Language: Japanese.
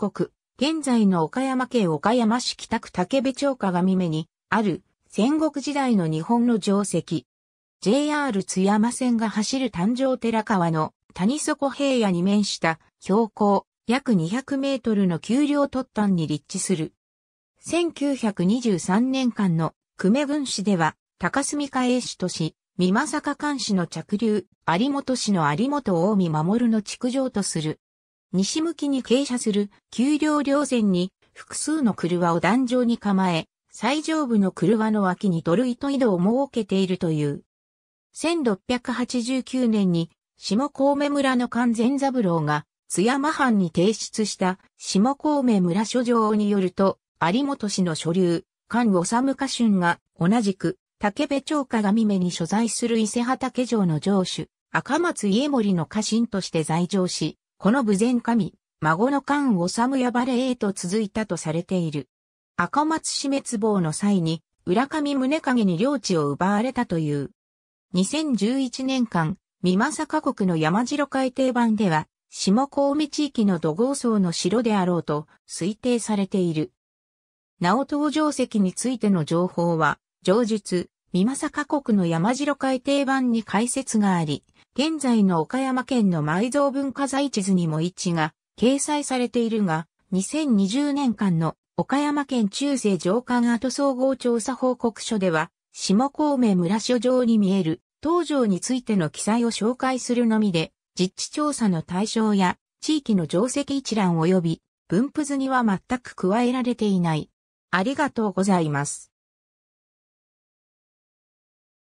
国、現在の岡山県岡山市北区竹部町鏡目に、ある、戦国時代の日本の定石。JR 津山線が走る誕生寺川の谷底平野に面した標高約200メートルの丘陵突端に立地する。1923年間の久米郡市では高住加栄市とし、三正関市の着流、有本市の有本大見守の築城とする。西向きに傾斜する丘陵稜線に複数の車を壇上に構え、最上部の車の脇にドル糸井戸を設けているという。1689年に下神戸村の完全三郎が津山藩に提出した下神戸村書状によると、有本氏の所流、関治家春が同じく竹部町鏡目に所在する伊勢畑城の城主、赤松家森の家臣として在城し、この武前神、孫のを治やバレへと続いたとされている。赤松死滅亡の際に、浦上宗影に領地を奪われたという。2011年間、三政国の山城海底版では、下神戸地域の土豪層の城であろうと推定されている。なお登場石についての情報は、上述、三政国の山城海底版に解説があり、現在の岡山県の埋蔵文化財地図にも位置が掲載されているが、2020年間の岡山県中世上官跡総合調査報告書では、下孔明村所上に見える東城についての記載を紹介するのみで、実地調査の対象や地域の定石一覧及び分布図には全く加えられていない。ありがとうございます。